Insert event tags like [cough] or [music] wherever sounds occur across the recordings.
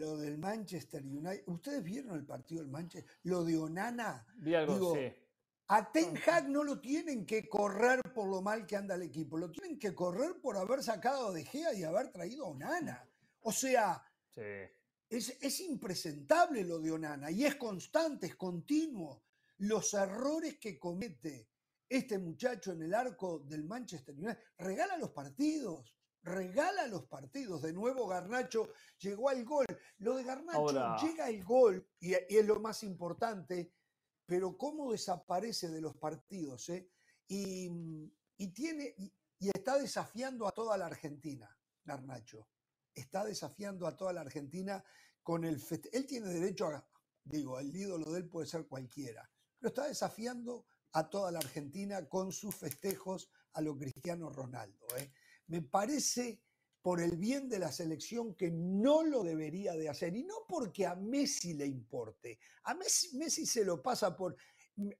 lo del Manchester United. ¿Ustedes vieron el partido del Manchester? Lo de Onana. Digo, A Ten Hag no lo tienen que correr por lo mal que anda el equipo, lo tienen que correr por haber sacado de Gea y haber traído a Onana. O sea, es, es impresentable lo de Onana y es constante, es continuo. Los errores que comete este muchacho en el arco del Manchester United, regala los partidos regala los partidos. De nuevo Garnacho llegó al gol. Lo de Garnacho llega el gol y, es lo más importante, pero cómo desaparece de los partidos. ¿eh? Y, y, tiene, y, está desafiando a toda la Argentina, Garnacho. Está desafiando a toda la Argentina con el... Él tiene derecho a... Digo, el ídolo de él puede ser cualquiera, pero está desafiando a toda la Argentina con sus festejos a lo Cristiano Ronaldo. ¿eh? me parece por el bien de la selección que no lo debería de hacer. Y no porque a Messi le importe. A Messi, se lo pasa por... Mm,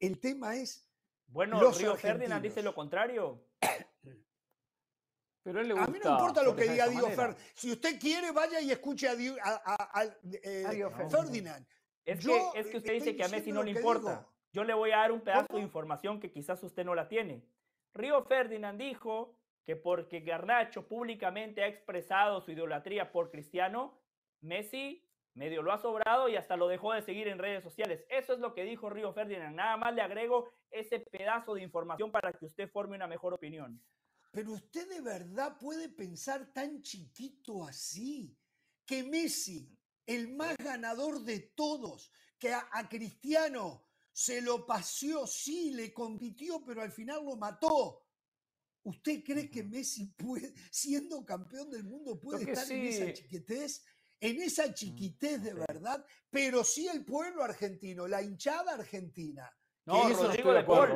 el tema es... Bueno, Río Ferdinand dice lo contrario. [coughs] Pero a, mí no importa lo que diga Diego Ferdinand. Si usted quiere, vaya y escuche a, Ferdinand. Es, que, usted dice que a Messi no le importa. Yo le voy a dar un pedazo de información que quizás usted no la tiene. Río Ferdinand dijo que porque Garnacho públicamente ha expresado su idolatría por Cristiano, Messi medio lo ha sobrado y hasta lo dejó de seguir en redes sociales. Eso es lo que dijo Río Ferdinand. Nada más le agrego ese pedazo de información para que usted forme una mejor opinión. Pero usted de verdad puede pensar tan chiquito así, que Messi, el más ganador de todos, que a, a Cristiano se lo paseó, sí, le compitió, pero al final lo mató. ¿Usted cree que Messi puede, siendo campeón del mundo, puede estar en esa chiquitez? En esa chiquitez de verdad, pero sí el pueblo argentino, la hinchada argentina. No, Rodrigo de Paul.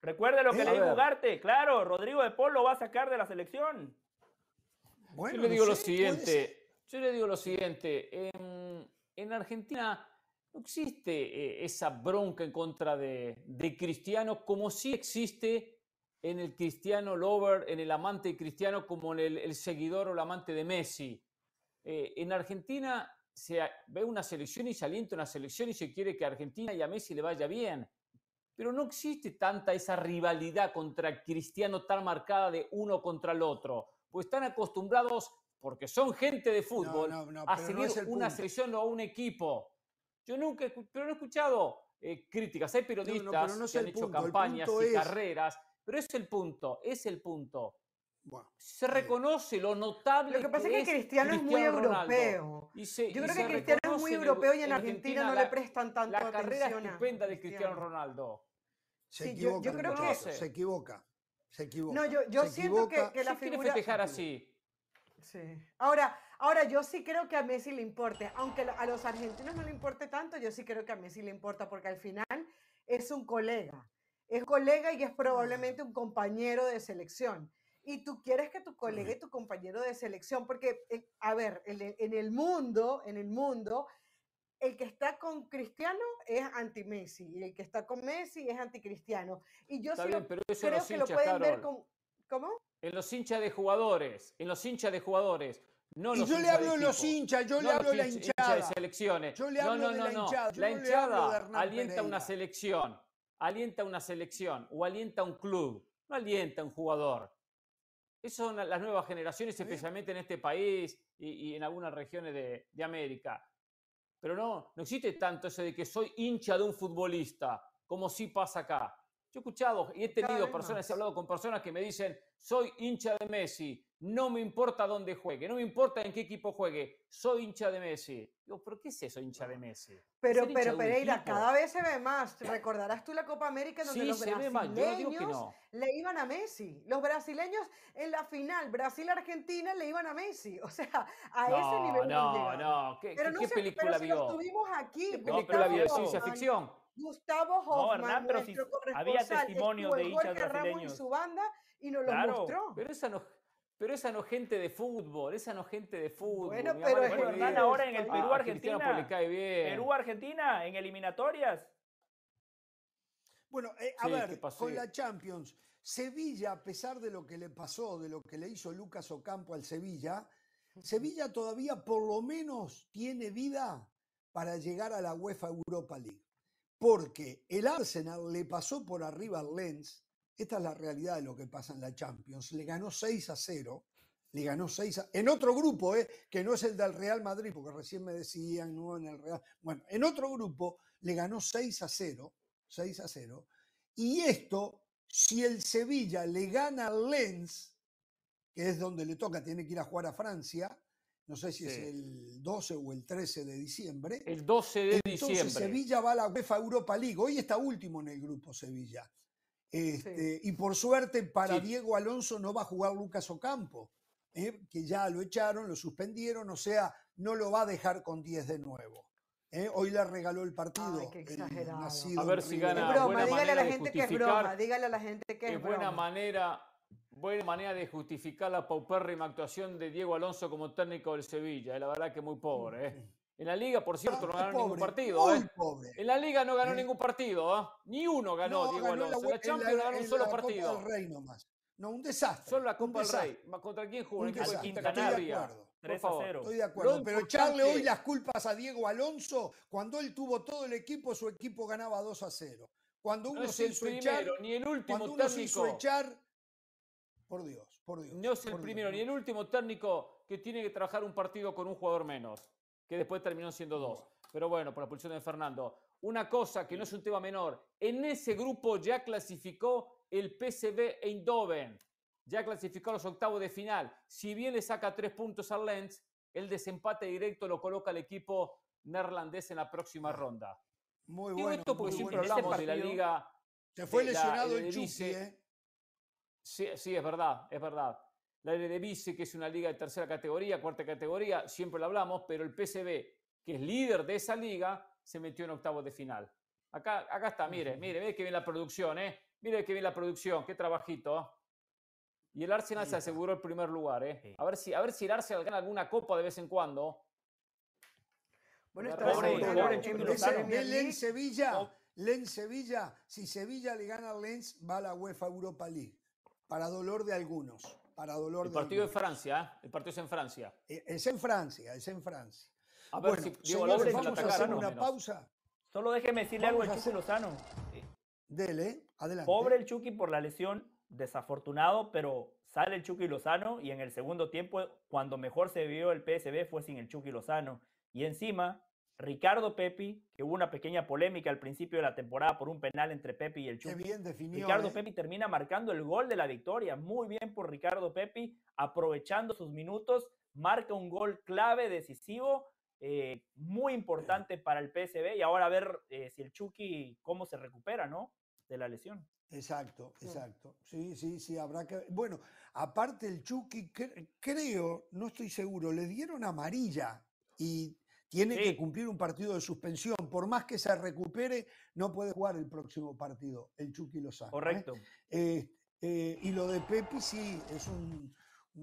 recuerde lo que le dijo Ugarte, claro, Rodrigo de Paul lo va a sacar de la selección. Bueno, yo le digo lo siguiente, yo le digo lo siguiente, en, Argentina no existe eh, esa bronca en contra de, de Cristiano como si existe en el cristiano lover, en el amante cristiano, como en el, seguidor o el amante de Messi. Eh, en Argentina se ve una selección y se alienta una selección y se quiere que Argentina y a Messi le vaya bien. Pero no existe tanta esa rivalidad contra Cristiano tan marcada de uno contra el otro, pues están acostumbrados, porque son gente de fútbol, a seguir una selección o un equipo. Yo nunca, pero he escuchado eh, críticas. Hay eh, periodistas que han hecho campañas y carreras pero es el punto, es el punto. Bueno, se reconoce lo notable. Lo que pasa es que Cristiano, es muy europeo. Yo creo que Cristiano es muy europeo y en, Argentina, no le prestan tanto atención. La carrera estupenda de Cristiano, Ronaldo. Se equivoca, yo, creo que se equivoca. Se equivoca. No, yo, siento que, que la sí figura. festejar así. Sí. Ahora, ahora, yo sí creo que a Messi le importe. Aunque a los argentinos no le importe tanto, yo sí creo que a Messi le importa porque al final es un colega es colega y es probablemente un compañero de selección. Y tú quieres que tu colega y tu compañero de selección, porque, eh, a ver, e, en el mundo, en el mundo, el que está con Cristiano es anti-Messi y el que está con Messi es anticristiano. Y yo sé creo que lo pueden ver En los hinchas de jugadores, en los hinchas de jugadores. No y yo le hablo a los hinchas, yo le hablo la hinchada. de selecciones. no, no, la hinchada. alienta una selección alienta una selección o alienta un club, no alienta a un jugador. Eso son las nuevas generaciones, especialmente en este país y, en algunas regiones de, América. Pero no, no existe tanto eso de que soy hincha de un futbolista, como sí pasa acá. Yo he escuchado y he tenido personas, he hablado con personas que me dicen, soy hincha de Messi, no me importa dónde juegue, no me importa en qué equipo juegue, soy hincha de Messi. Digo, ¿pero qué es eso, hincha de Messi? Pero, pero Pereira, cada vez se ve más. Recordarás tú la Copa América donde sí, los brasileños no. le iban a Messi. Los brasileños en la final, Brasil-Argentina, le iban a Messi. O sea, a ese nivel. No, no, no. ¿Qué, qué, qué película vio? Si tuvimos aquí. ¿Qué película vio? Ciencia ficción. Gustavo Hoffman, había testimonio de hinchas nos lo mostró. Pero esa no, pero gente de fútbol, esa no gente de fútbol. Bueno, pero es Hernán ahora en el ah, Perú Argentina, pues Perú Argentina en eliminatorias. Bueno, eh, a ver, con la Champions, Sevilla, a pesar de lo que le pasó, de lo que le hizo Lucas Ocampo al Sevilla, Sevilla todavía por lo menos tiene vida para llegar a la UEFA Europa League porque el Arsenal le pasó por arriba al Lens. Esta es la realidad de lo que pasa en la Champions. Le ganó 6 a 0. Le ganó 6 a... En otro grupo, eh, que no es el del Real Madrid, porque recién me decían, en el Real... Bueno, en otro grupo le ganó 6 a 0. 6 a 0. Y esto, si el Sevilla le gana al Lens, que es donde le toca, tiene que ir a jugar a Francia, no sé si es el 12 o el 13 de diciembre. El 12 de Entonces, diciembre. Sevilla va a la UEFA Europa League. Hoy está último en el grupo Sevilla. Este, y por suerte para Diego Alonso no va a jugar Lucas Ocampo, ¿eh? que ya lo echaron, lo suspendieron, o sea, no lo va a dejar con 10 de nuevo. ¿eh? Hoy le regaló el partido. exagerado. a ver si gana. Es dígale a la gente que es broma. Dígale a la gente que es, broma. buena manera Buena manera de justificar la paupérrima actuación de Diego Alonso como técnico del Sevilla. Eh, la verdad que muy pobre. Eh. En la liga, por cierto, no ganó ningún partido. ¿eh? Pobre. En la liga no ganó ¿Eh? ningún partido. ¿ah? Ni uno ganó Diego Alonso. La, Champions la, ganó un solo partido. No, un desastre. Solo la Copa del Rey. ¿Contra quién jugó? El equipo de 3 a 0. Estoy de acuerdo. Pero echarle hoy las culpas a Diego Alonso, cuando él tuvo todo el equipo, su equipo ganaba 2 a 0. Cuando uno se hizo Ni el último cuando uno se por Dios, por Dios. No es el primero ni el último técnico que tiene que trabajar un partido con un jugador menos, que después terminó siendo dos. Pero bueno, por la pulsión de Fernando. Una cosa que no es un tema menor, en ese grupo ya clasificó el PSV Eindhoven, ya clasificó a los octavos de final. Si bien le saca tres puntos al Lens, el desempate directo lo coloca el equipo neerlandés en la próxima ah, ronda. Muy bueno. Y esto porque siempre este hablamos de la liga. Se fue lesionado eh, el Chucky, Sí, es verdad, es verdad. La Eredivisie, que es una liga de tercera categoría, cuarta categoría, siempre lo hablamos, pero el PCB, que es líder de esa liga, se metió en octavos de final. Acá, acá está, mire, mire, mire que bien la producción, ¿eh? Mire que bien la producción, qué trabajito. Y el Arsenal se aseguró el primer lugar, ¿eh? A ver si, a ver si el Arsenal gana alguna copa de vez en cuando. Bueno, esta Sevilla, Lens Sevilla, si Sevilla le gana al Lens, va la UEFA Europa League para dolor de algunos. Para dolor el partido es Francia, ¿eh? el partido es en Francia. Eh, es en Francia, es en Francia. A ver bueno, si vamos hacer una pausa. Solo déjeme decirle algo al Chucky Lozano. Dele, adelante. Pobre el Chucky por la lesión, desafortunado, pero sale el Chucky Lozano y en el segundo tiempo, cuando mejor se vio el PSB fue sin el Chucky Lozano. Y encima, Ricardo Pepi, que hubo una pequeña polémica al principio de la temporada por un penal entre Pepi y el Chucky. Qué bien definido, Ricardo ¿eh? Pepi termina marcando el gol de la victoria. Muy bien por Ricardo Pepi, aprovechando sus minutos, marca un gol clave, decisivo, eh, muy importante para el PSB. Y ahora a ver eh, si el Chucky cómo se recupera, ¿no? De la lesión. Exacto, exacto. Sí, sí, sí, habrá que. Bueno, aparte el Chucky, creo, no estoy seguro, le dieron amarilla y tiene que cumplir un partido de suspensión. Por más que se recupere, no puede jugar el próximo partido, el Chucky sabe. ¿eh? Correcto. Eh, eh, y lo de Pepi, sí, es un,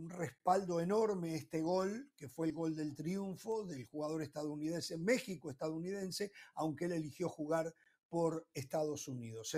respaldo enorme este gol, que fue el gol del triunfo del jugador estadounidense, México-estadounidense, aunque él eligió jugar por Estados Unidos.